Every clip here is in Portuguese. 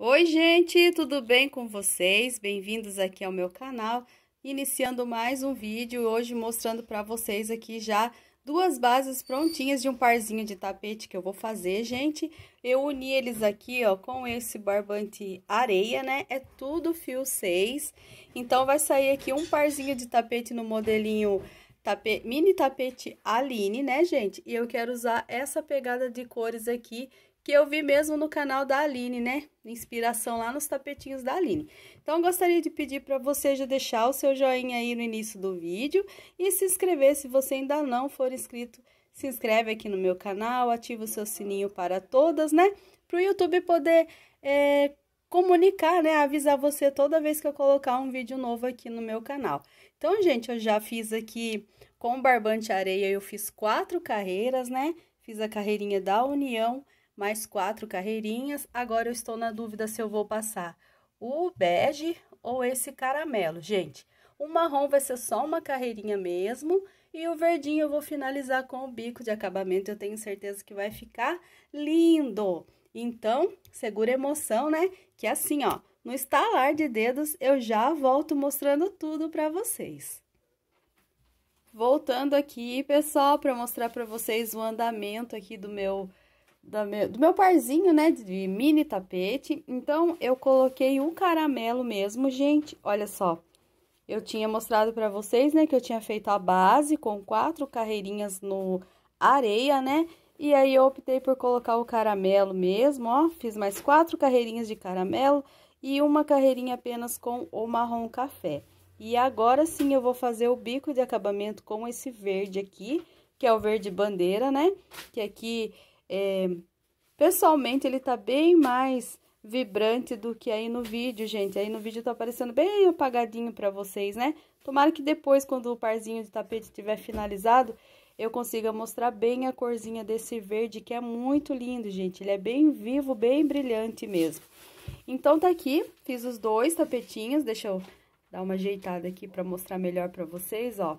Oi, gente, tudo bem com vocês? Bem-vindos aqui ao meu canal. Iniciando mais um vídeo, hoje mostrando para vocês aqui já duas bases prontinhas de um parzinho de tapete que eu vou fazer, gente. Eu uni eles aqui, ó, com esse barbante areia, né? É tudo fio 6. Então, vai sair aqui um parzinho de tapete no modelinho mini tapete Aline, né, gente? E eu quero usar essa pegada de cores aqui, que eu vi mesmo no canal da Aline, né? Inspiração lá nos tapetinhos da Aline. Então, gostaria de pedir para você já deixar o seu joinha aí no início do vídeo e se inscrever se você ainda não for inscrito. Se inscreve aqui no meu canal, ativa o seu sininho para todas, né? Para o YouTube poder é, comunicar, né? Avisar você toda vez que eu colocar um vídeo novo aqui no meu canal. Então, gente, eu já fiz aqui com barbante areia, eu fiz quatro carreiras, né? Fiz a carreirinha da União, mais quatro carreirinhas. Agora eu estou na dúvida se eu vou passar o bege ou esse caramelo. Gente, o marrom vai ser só uma carreirinha mesmo. E o verdinho eu vou finalizar com o bico de acabamento. Eu tenho certeza que vai ficar lindo. Então, segura a emoção, né? Que assim, ó, no estalar de dedos eu já volto mostrando tudo para vocês. Voltando aqui, pessoal, para mostrar para vocês o andamento aqui do meu meu, do meu parzinho, né, de mini tapete. Então, eu coloquei o caramelo mesmo, gente, olha só. Eu tinha mostrado pra vocês, né, que eu tinha feito a base com quatro carreirinhas no areia, né? E aí, eu optei por colocar o caramelo mesmo, ó. Fiz mais quatro carreirinhas de caramelo e uma carreirinha apenas com o marrom café. E agora sim, eu vou fazer o bico de acabamento com esse verde aqui, que é o verde bandeira, né? Que aqui é, pessoalmente, ele tá bem mais vibrante do que aí no vídeo, gente. Aí no vídeo tá aparecendo bem apagadinho pra vocês, né? Tomara que depois, quando o parzinho de tapete estiver finalizado, eu consiga mostrar bem a corzinha desse verde, que é muito lindo, gente. Ele é bem vivo, bem brilhante mesmo. Então, tá aqui, fiz os dois tapetinhos, deixa eu dar uma ajeitada aqui pra mostrar melhor pra vocês, ó.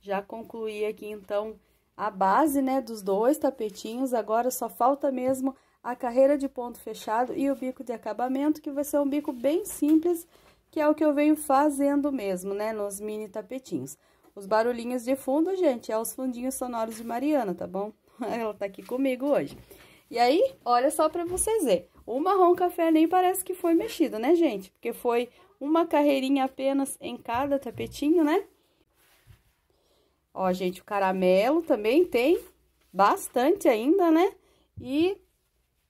Já concluí aqui, então, a base, né, dos dois tapetinhos, agora só falta mesmo a carreira de ponto fechado e o bico de acabamento, que vai ser um bico bem simples, que é o que eu venho fazendo mesmo, né, nos mini tapetinhos. Os barulhinhos de fundo, gente, é os fundinhos sonoros de Mariana, tá bom? Ela tá aqui comigo hoje. E aí, olha só pra vocês verem, o marrom café nem parece que foi mexido, né, gente? Porque foi uma carreirinha apenas em cada tapetinho, né? Ó, gente, o caramelo também tem bastante ainda, né? E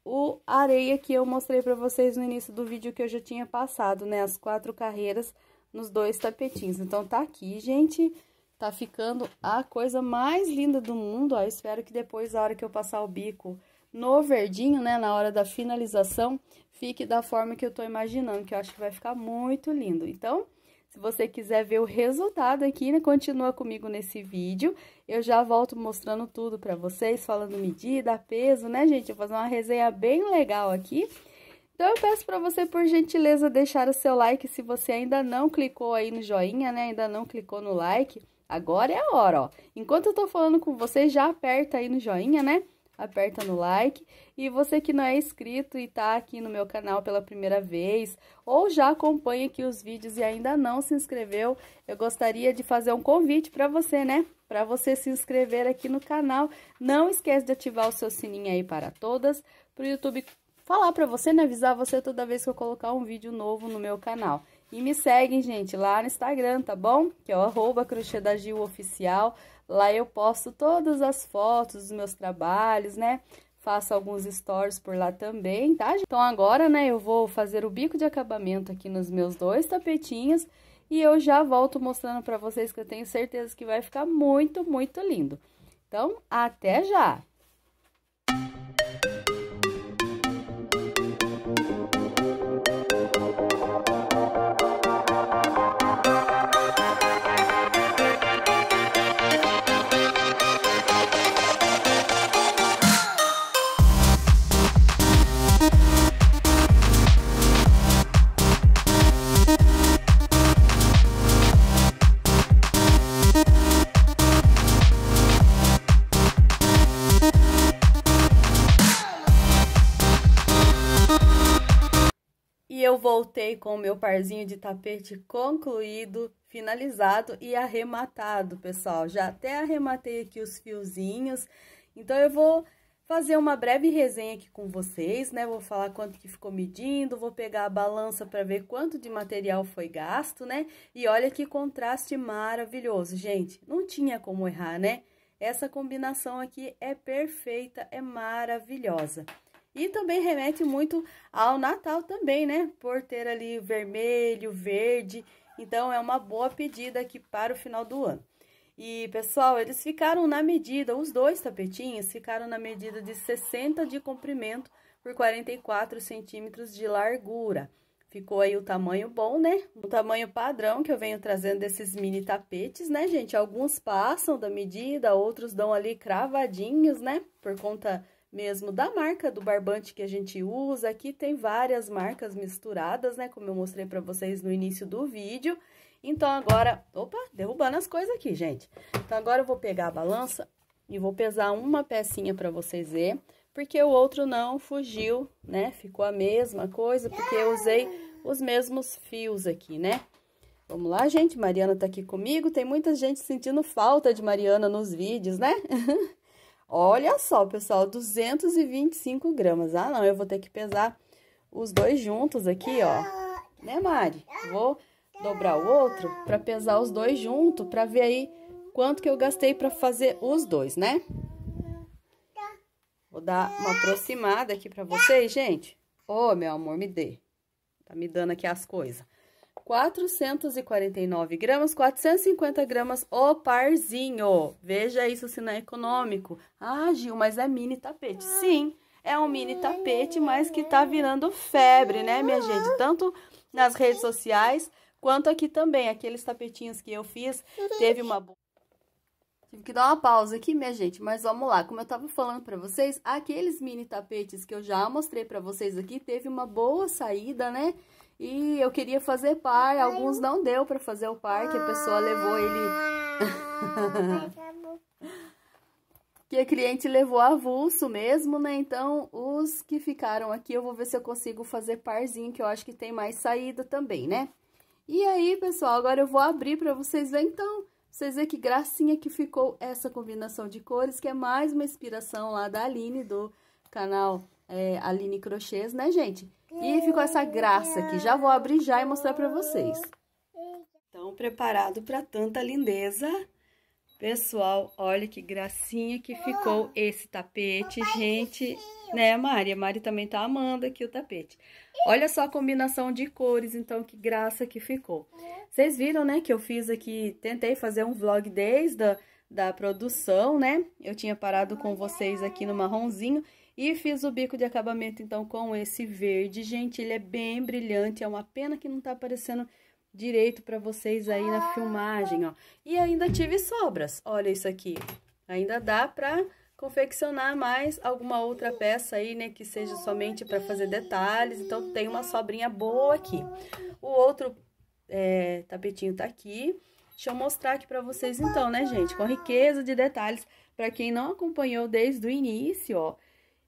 o areia que eu mostrei pra vocês no início do vídeo que eu já tinha passado, né? As quatro carreiras nos dois tapetinhos. Então, tá aqui, gente. Tá ficando a coisa mais linda do mundo, ó. Espero que depois, a hora que eu passar o bico no verdinho, né? Na hora da finalização, fique da forma que eu tô imaginando, que eu acho que vai ficar muito lindo. Então... Se você quiser ver o resultado aqui, né, continua comigo nesse vídeo. Eu já volto mostrando tudo pra vocês, falando medida, peso, né, gente? vou fazer uma resenha bem legal aqui. Então, eu peço para você, por gentileza, deixar o seu like se você ainda não clicou aí no joinha, né? Ainda não clicou no like. Agora é a hora, ó. Enquanto eu tô falando com você, já aperta aí no joinha, né? aperta no like. E você que não é inscrito e está aqui no meu canal pela primeira vez, ou já acompanha aqui os vídeos e ainda não se inscreveu, eu gostaria de fazer um convite para você, né? Para você se inscrever aqui no canal. Não esquece de ativar o seu sininho aí para todas, para o YouTube falar para você, né? Avisar você toda vez que eu colocar um vídeo novo no meu canal. E me seguem, gente, lá no Instagram, tá bom? Que é o arroba crochê da Gil Oficial. Lá eu posto todas as fotos dos meus trabalhos, né? Faço alguns stories por lá também, tá? Então agora, né, eu vou fazer o bico de acabamento aqui nos meus dois tapetinhos e eu já volto mostrando para vocês que eu tenho certeza que vai ficar muito, muito lindo. Então, até já! eu voltei com o meu parzinho de tapete concluído, finalizado e arrematado, pessoal. Já até arrematei aqui os fiozinhos, então eu vou fazer uma breve resenha aqui com vocês, né? Vou falar quanto que ficou medindo, vou pegar a balança para ver quanto de material foi gasto, né? E olha que contraste maravilhoso, gente. Não tinha como errar, né? Essa combinação aqui é perfeita, é maravilhosa. E também remete muito ao Natal também, né? Por ter ali vermelho, verde. Então, é uma boa pedida aqui para o final do ano. E, pessoal, eles ficaram na medida, os dois tapetinhos ficaram na medida de 60 de comprimento por 44 centímetros de largura. Ficou aí o tamanho bom, né? O tamanho padrão que eu venho trazendo desses mini tapetes, né, gente? Alguns passam da medida, outros dão ali cravadinhos, né? Por conta mesmo da marca do barbante que a gente usa. Aqui tem várias marcas misturadas, né? Como eu mostrei para vocês no início do vídeo. Então, agora... Opa, derrubando as coisas aqui, gente. Então, agora eu vou pegar a balança e vou pesar uma pecinha para vocês verem. Porque o outro não fugiu, né? Ficou a mesma coisa, porque eu usei os mesmos fios aqui, né? Vamos lá, gente. Mariana tá aqui comigo. Tem muita gente sentindo falta de Mariana nos vídeos, né? Olha só, pessoal, 225 gramas. Ah, não, eu vou ter que pesar os dois juntos aqui, ó. Né, Mari? Vou dobrar o outro para pesar os dois juntos, para ver aí quanto que eu gastei para fazer os dois, né? Vou dar uma aproximada aqui para vocês, gente. Ô, oh, meu amor, me dê. Tá me dando aqui as coisas. 449 gramas, 450 gramas o parzinho. Veja isso se não é econômico. Ah, Gil, mas é mini tapete. Sim, é um mini tapete, mas que tá virando febre, né, minha gente? Tanto nas redes sociais, quanto aqui também. Aqueles tapetinhos que eu fiz, teve uma... Tive que dar uma pausa aqui, minha gente, mas vamos lá. Como eu tava falando pra vocês, aqueles mini tapetes que eu já mostrei pra vocês aqui, teve uma boa saída, né? E eu queria fazer par, alguns não deu para fazer o par, que a pessoa levou ele... que a cliente levou avulso mesmo, né? Então, os que ficaram aqui, eu vou ver se eu consigo fazer parzinho, que eu acho que tem mais saída também, né? E aí, pessoal, agora eu vou abrir para vocês verem, então, vocês verem que gracinha que ficou essa combinação de cores, que é mais uma inspiração lá da Aline, do canal é, Aline Crochês, né, gente? E ficou essa graça aqui. Já vou abrir já e mostrar pra vocês. Então, preparado pra tanta lindeza. Pessoal, olha que gracinha que ficou esse tapete, gente. Né, Mari? A Mari também tá amando aqui o tapete. Olha só a combinação de cores, então, que graça que ficou. Vocês viram, né, que eu fiz aqui, tentei fazer um vlog desde a da produção, né? Eu tinha parado com vocês aqui no marronzinho e fiz o bico de acabamento, então, com esse verde. Gente, ele é bem brilhante, é uma pena que não tá aparecendo direito pra vocês aí na ah. filmagem, ó. E ainda tive sobras, olha isso aqui. Ainda dá pra confeccionar mais alguma outra peça aí, né, que seja somente para fazer detalhes, então tem uma sobrinha boa aqui. O outro é, tapetinho tá aqui, deixa eu mostrar aqui para vocês então, né, gente, com riqueza de detalhes, para quem não acompanhou desde o início, ó,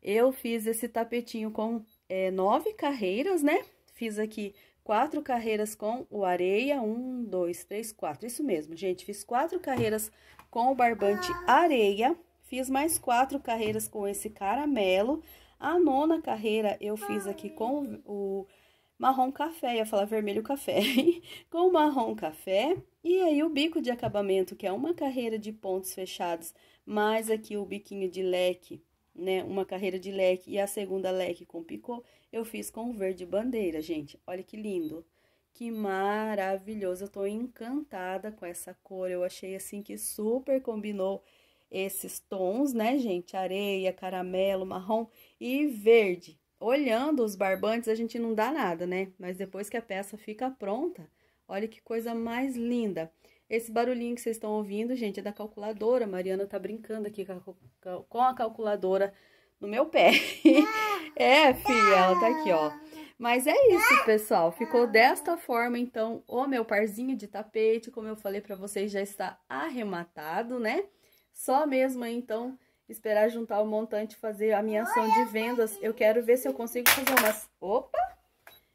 eu fiz esse tapetinho com é, nove carreiras, né? Fiz aqui quatro carreiras com o areia, um, dois, três, quatro, isso mesmo, gente. Fiz quatro carreiras com o barbante areia, fiz mais quatro carreiras com esse caramelo. A nona carreira eu fiz aqui com o marrom café, ia falar vermelho café, com o marrom café. E aí, o bico de acabamento, que é uma carreira de pontos fechados, mais aqui o biquinho de leque né, uma carreira de leque e a segunda leque com picô, eu fiz com verde bandeira, gente. Olha que lindo. Que maravilhoso. Eu tô encantada com essa cor. Eu achei assim que super combinou esses tons, né, gente? Areia, caramelo, marrom e verde. Olhando os barbantes, a gente não dá nada, né? Mas depois que a peça fica pronta, olha que coisa mais linda. Esse barulhinho que vocês estão ouvindo, gente, é da calculadora. A Mariana tá brincando aqui com a calculadora no meu pé. é, filha, ela tá aqui, ó. Mas é isso, pessoal. Ficou desta forma, então, o meu parzinho de tapete, como eu falei para vocês, já está arrematado, né? Só mesmo, então, esperar juntar o montante e fazer a minha ação de vendas. Eu quero ver se eu consigo fazer umas... Opa!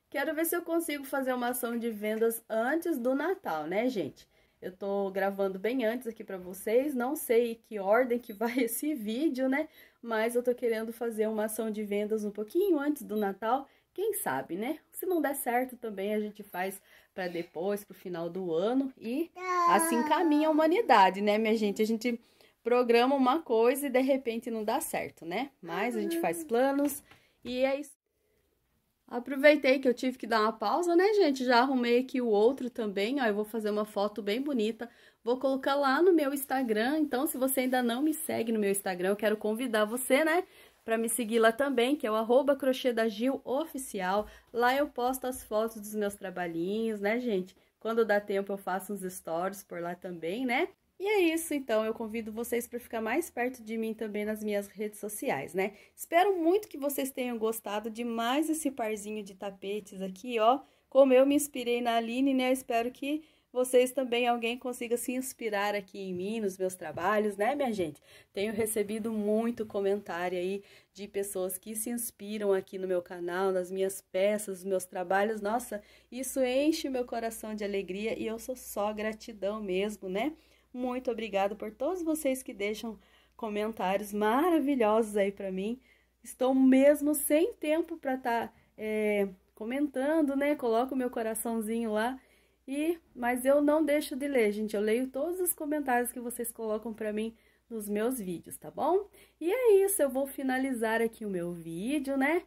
Quero ver se eu consigo fazer uma ação de vendas antes do Natal, né, gente? Eu tô gravando bem antes aqui para vocês, não sei que ordem que vai esse vídeo, né? Mas eu tô querendo fazer uma ação de vendas um pouquinho antes do Natal, quem sabe, né? Se não der certo também a gente faz para depois, pro final do ano e assim caminha a humanidade, né, minha gente? A gente programa uma coisa e de repente não dá certo, né? Mas a gente faz uhum. planos e é isso. Aproveitei que eu tive que dar uma pausa, né, gente? Já arrumei aqui o outro também, ó, eu vou fazer uma foto bem bonita. Vou colocar lá no meu Instagram, então se você ainda não me segue no meu Instagram, eu quero convidar você, né, para me seguir lá também, que é o arroba crochê da Gil Oficial. Lá eu posto as fotos dos meus trabalhinhos, né, gente? Quando dá tempo eu faço uns stories por lá também, né? E é isso, então. Eu convido vocês para ficar mais perto de mim também nas minhas redes sociais, né? Espero muito que vocês tenham gostado de mais esse parzinho de tapetes aqui, ó. Como eu me inspirei na Aline, né? Eu espero que vocês também, alguém consiga se inspirar aqui em mim, nos meus trabalhos, né, minha gente? Tenho recebido muito comentário aí de pessoas que se inspiram aqui no meu canal, nas minhas peças, nos meus trabalhos. Nossa, isso enche o meu coração de alegria e eu sou só gratidão mesmo, né? Muito obrigada por todos vocês que deixam comentários maravilhosos aí para mim. Estou mesmo sem tempo para estar tá, é, comentando, né? Coloco meu coraçãozinho lá. E, mas eu não deixo de ler, gente. Eu leio todos os comentários que vocês colocam para mim nos meus vídeos, tá bom? E é isso, eu vou finalizar aqui o meu vídeo, né?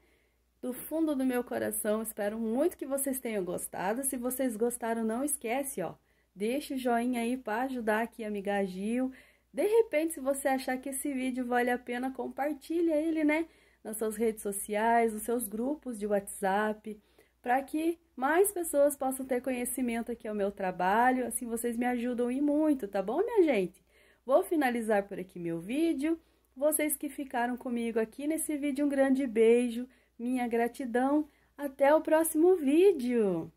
Do fundo do meu coração, espero muito que vocês tenham gostado. Se vocês gostaram, não esquece, ó Deixa o joinha aí para ajudar aqui a amiga Gil. De repente, se você achar que esse vídeo vale a pena, compartilha ele, né? Nas suas redes sociais, nos seus grupos de WhatsApp, para que mais pessoas possam ter conhecimento aqui ao meu trabalho. Assim, vocês me ajudam e muito, tá bom, minha gente? Vou finalizar por aqui meu vídeo. Vocês que ficaram comigo aqui nesse vídeo, um grande beijo, minha gratidão. Até o próximo vídeo!